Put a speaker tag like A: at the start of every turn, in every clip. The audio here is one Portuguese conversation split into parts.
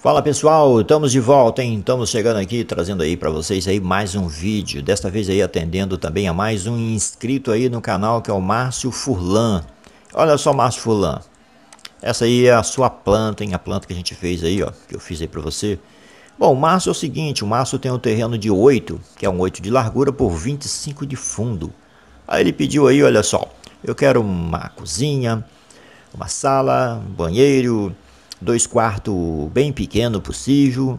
A: Fala pessoal, estamos de volta, hein? Estamos chegando aqui, trazendo aí para vocês aí mais um vídeo, desta vez aí atendendo também a mais um inscrito aí no canal que é o Márcio Furlan. Olha só Márcio Furlan, essa aí é a sua planta, hein? A planta que a gente fez aí, ó, que eu fiz aí para você. Bom, o Márcio é o seguinte, o Márcio tem um terreno de 8, que é um 8 de largura por 25 de fundo. Aí ele pediu aí, olha só, eu quero uma cozinha, uma sala, um banheiro dois quartos bem pequeno possível,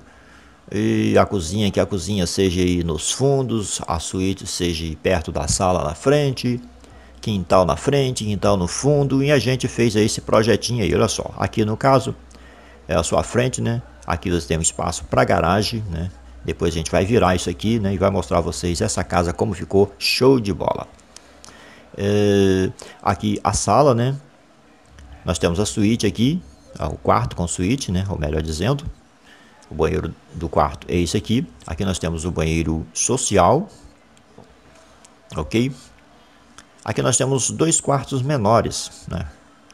A: e a cozinha que a cozinha seja aí nos fundos, a suíte seja perto da sala na frente, quintal na frente, quintal no fundo, e a gente fez aí esse projetinho aí, olha só, aqui no caso é a sua frente, né? Aqui você tem um espaço para garagem, né? Depois a gente vai virar isso aqui, né? E vai mostrar a vocês essa casa como ficou, show de bola. É, aqui a sala, né? Nós temos a suíte aqui, o quarto com suíte, né? ou melhor dizendo, o banheiro do quarto é esse aqui. Aqui nós temos o banheiro social, ok? Aqui nós temos dois quartos menores, né?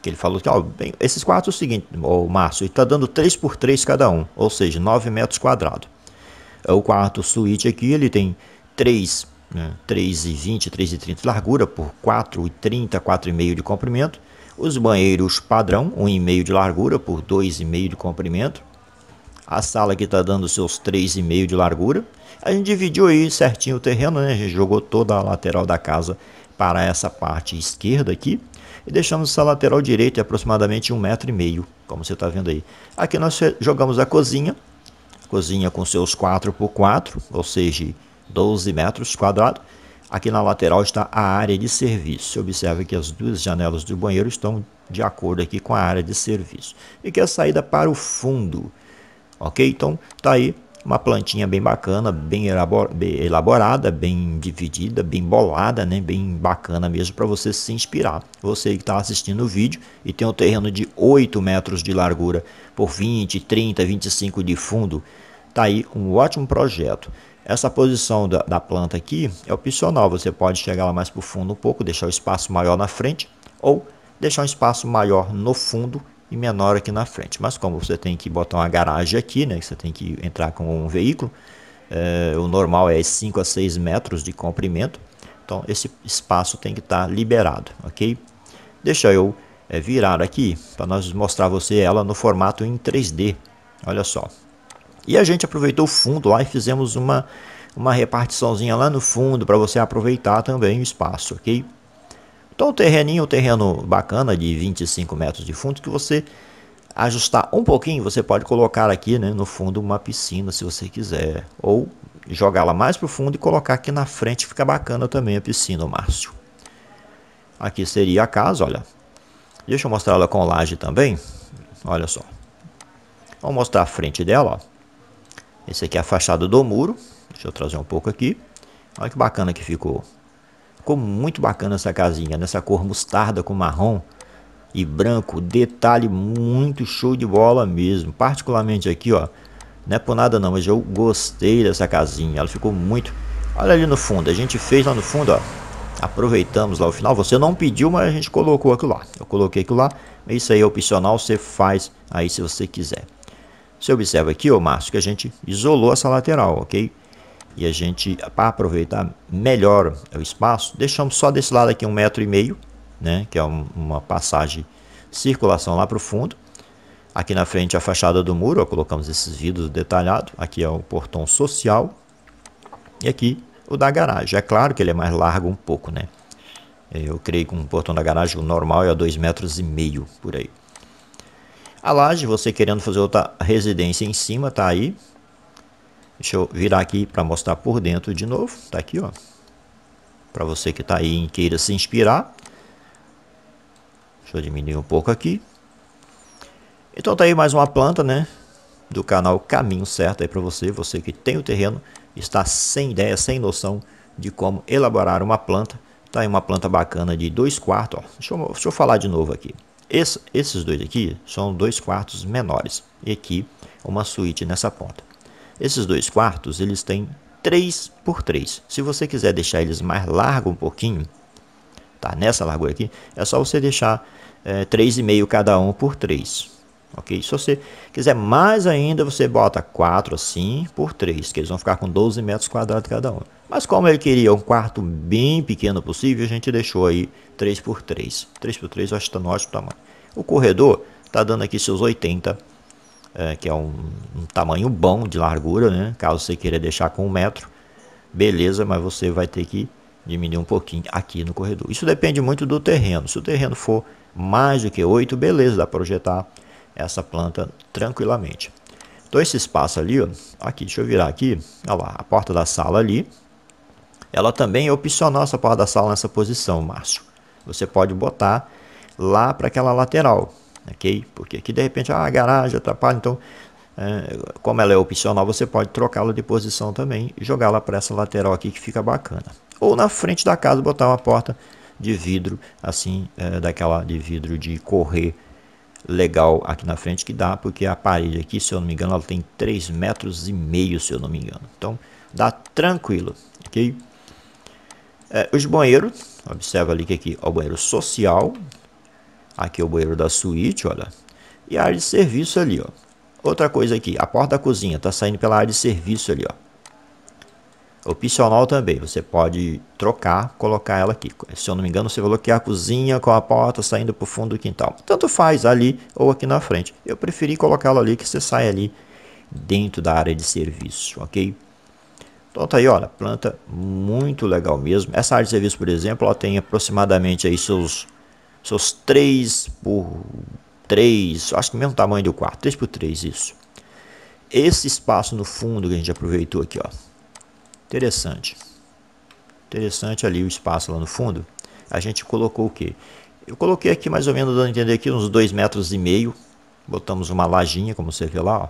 A: Que ele falou que ó, bem, esses quartos é o seguinte, o Márcio, está dando 3 por 3 cada um, ou seja, 9 metros quadrados. É o quarto suíte aqui, ele tem 3, né, 3,20, 3,30 de largura por 4,30, 4,5 de comprimento os banheiros padrão, 1,5 de largura por 2,5 de comprimento. A sala que está dando seus 3,5 de largura. A gente dividiu aí certinho o terreno, né? A gente jogou toda a lateral da casa para essa parte esquerda aqui. E deixamos essa lateral direita aproximadamente 1,5 metro, e meio, como você está vendo aí. Aqui nós jogamos a cozinha. cozinha com seus 4 por 4, ou seja, 12 metros quadrados Aqui na lateral está a área de serviço. Observe que as duas janelas do banheiro estão de acordo aqui com a área de serviço. E que é a saída para o fundo. Ok? Então, tá aí uma plantinha bem bacana, bem elaborada, bem dividida, bem bolada, né? bem bacana mesmo para você se inspirar. Você que está assistindo o vídeo e tem um terreno de 8 metros de largura por 20, 30, 25 de fundo, Está aí um ótimo projeto. Essa posição da, da, planta aqui é opcional, você pode chegar lá mais para o fundo um pouco, deixar o espaço maior na frente ou deixar um espaço maior no fundo e menor aqui na frente. Mas como você tem que botar uma garagem aqui, né, que você tem que entrar com um veículo, é, o normal é 5 a 6 metros de comprimento, então esse espaço tem que estar tá liberado, ok? Deixa eu é, virar aqui para nós mostrar você ela no formato em 3D, olha só. E a gente aproveitou o fundo lá e fizemos uma, uma repartiçãozinha lá no fundo para você aproveitar também o espaço, ok? Então o terreninho, é um terreno bacana de 25 metros de fundo que você ajustar um pouquinho, você pode colocar aqui né, no fundo uma piscina se você quiser, ou jogá-la mais para o fundo e colocar aqui na frente, fica bacana também a piscina, Márcio. Aqui seria a casa, olha. Deixa eu mostrar ela com laje também, olha só. Vou mostrar a frente dela, ó. Esse aqui é a fachada do muro. Deixa eu trazer um pouco aqui. Olha que bacana que ficou. Ficou muito bacana essa casinha, nessa cor mostarda com marrom e branco. Detalhe muito show de bola mesmo. Particularmente aqui, ó. Não é por nada não, mas eu gostei dessa casinha. Ela ficou muito... Olha ali no fundo. A gente fez lá no fundo, ó. Aproveitamos lá o final. Você não pediu, mas a gente colocou aquilo lá. Eu coloquei aquilo lá. Isso aí é opcional. Você faz aí se você quiser. Você observa aqui, ô Márcio, que a gente isolou essa lateral, ok? E a gente, para aproveitar melhor o espaço, deixamos só desse lado aqui um metro e meio, né? Que é um, uma passagem, circulação lá para o fundo. Aqui na frente a fachada do muro, ó, colocamos esses vidros detalhados. Aqui é o portão social. E aqui o da garagem. É claro que ele é mais largo um pouco, né? Eu creio que um portão da garagem normal é a dois metros por aí. A laje, você querendo fazer outra residência em cima, tá aí. Deixa eu virar aqui para mostrar por dentro de novo. Tá aqui, ó. Para você que tá aí e queira se inspirar. Deixa eu diminuir um pouco aqui. Então tá aí mais uma planta, né? Do canal Caminho Certo aí para você, você que tem o terreno, está sem ideia, sem noção de como elaborar uma planta. Tá aí uma planta bacana de dois quartos, ó. Deixa eu, deixa eu falar de novo aqui. Esse, esses dois aqui são dois quartos menores e aqui uma suíte nessa ponta. Esses dois quartos eles têm 3 por 3. Se você quiser deixar eles mais largos um pouquinho, tá? nessa largura aqui, é só você deixar é, eh, 3,5 cada um por 3 ok? Se você quiser mais ainda, você bota 4 assim por 3, que eles vão ficar com 12 metros quadrados cada um. Mas como ele queria um quarto bem pequeno possível, a gente deixou aí 3 por 3. 3 por 3 eu acho que está no ótimo tamanho. O corredor está dando aqui seus 80, é, que é um, um, tamanho bom de largura, né? Caso você queira deixar com um metro, beleza, mas você vai ter que diminuir um pouquinho aqui no corredor. Isso depende muito do terreno. Se o terreno for mais do que 8, beleza, dá para projetar essa planta tranquilamente. Então esse espaço ali, ó, aqui, deixa eu virar aqui, olha lá, a porta da sala ali, ela também é opcional essa porta da sala nessa posição, Márcio. Você pode botar lá para aquela lateral, ok? Porque aqui de repente ah, a garagem atrapalha, então é, como ela é opcional, você pode trocá-la de posição também e jogá-la para essa lateral aqui que fica bacana. Ou na frente da casa botar uma porta de vidro, assim, é, daquela de vidro de correr legal aqui na frente que dá, porque a parede aqui, se eu não me engano, ela tem 3 metros e meio, se eu não me engano. Então, dá tranquilo, ok? É, os banheiros, observa ali que aqui é o banheiro social, aqui é o banheiro da suíte, olha, e a área de serviço ali, ó. Outra coisa aqui, a porta da cozinha está saindo pela área de serviço ali, ó. Opcional também, você pode trocar, colocar ela aqui. Se eu não me engano, você falou que é a cozinha com a porta saindo para o fundo do quintal. Tanto faz ali ou aqui na frente. Eu preferi colocá-la ali, que você sai ali dentro da área de serviço, ok? Então tá aí, olha, planta muito legal mesmo. Essa área de serviço, por exemplo, ela tem aproximadamente aí seus, seus 3 por 3, acho que mesmo tamanho do quarto, 3 por 3 isso. Esse espaço no fundo que a gente aproveitou aqui, ó, Interessante. Interessante ali o espaço lá no fundo. A gente colocou o quê? Eu coloquei aqui mais ou menos, dando a entender aqui, uns 2,5 metros e meio. Botamos uma lajinha, como você vê lá, ó.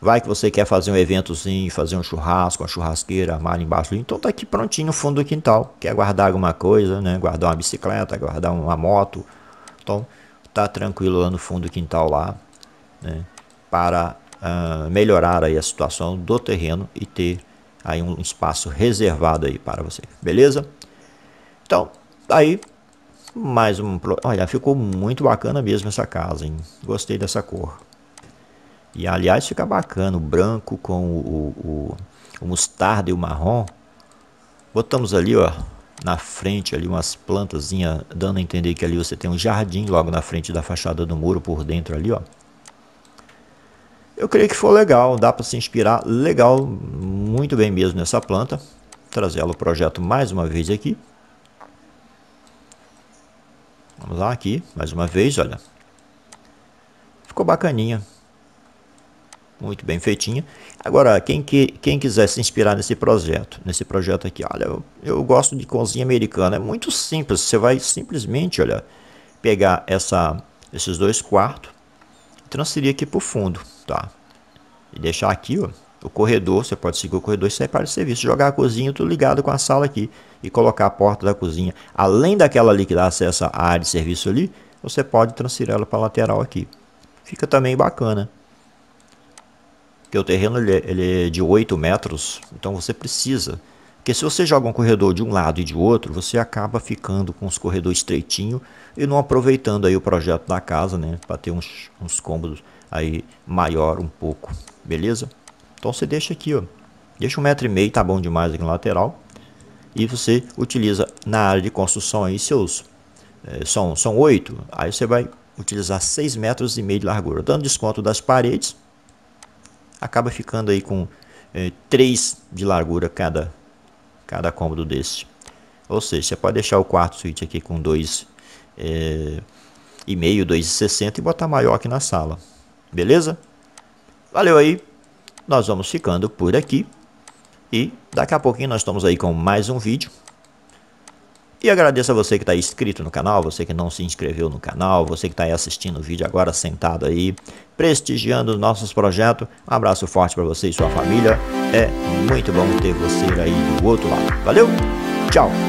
A: Vai que você quer fazer um eventozinho, fazer um churrasco, uma churrasqueira, armário embaixo. Então tá aqui prontinho no fundo do quintal. Quer guardar alguma coisa, né? Guardar uma bicicleta, guardar uma moto. Então tá tranquilo lá no fundo do quintal lá, né? Para uh, melhorar aí a situação do terreno e ter aí um espaço reservado aí para você, beleza? Então, aí mais um, olha, ficou muito bacana mesmo essa casa, hein? Gostei dessa cor. E aliás, fica bacana o branco com o, o, o mostarda e o marrom. Botamos ali, ó, na frente ali umas plantazinhas, dando a entender que ali você tem um jardim logo na frente da fachada do muro por dentro ali, ó. Eu creio que foi legal, dá para se inspirar legal, muito bem mesmo nessa planta. Trazer ela o projeto mais uma vez aqui. Vamos lá aqui, mais uma vez, olha. Ficou bacaninha. Muito bem feitinha. Agora, quem, que, quem quiser se inspirar nesse projeto, nesse projeto aqui, olha, eu, eu gosto de cozinha americana. É muito simples, você vai simplesmente, olha, pegar essa, esses dois quartos, transferir aqui para o fundo, tá? E deixar aqui, ó, o corredor, você pode seguir o corredor e sair para o serviço, jogar a cozinha tudo ligado com a sala aqui e colocar a porta da cozinha, além daquela ali que dá acesso à área de serviço ali, você pode transferir ela para a lateral aqui. Fica também bacana. Porque o terreno ele, é, ele é de 8 metros, então você precisa porque se você joga um corredor de um lado e de outro, você acaba ficando com os corredores estreitinho e não aproveitando aí o projeto da casa, né? Para ter uns, uns cômodos aí maior um pouco, beleza? Então você deixa aqui, ó. Deixa um metro e meio, tá bom demais aqui no lateral. E você utiliza na área de construção aí seus... É, são, são 8, aí você vai utilizar 6 metros e meio de largura. Dando desconto das paredes, acaba ficando aí com é, 3 de largura cada cada cômodo desse. Ou seja, você pode deixar o quarto suíte aqui com 2,5, é, 2,60 e botar maior aqui na sala. Beleza? Valeu aí. Nós vamos ficando por aqui. E daqui a pouquinho nós estamos aí com mais um vídeo. E agradeço a você que está inscrito no canal, você que não se inscreveu no canal, você que está aí assistindo o vídeo agora sentado aí, prestigiando nossos projetos. Um abraço forte para você e sua família. É muito bom ter você aí do outro lado. Valeu, tchau!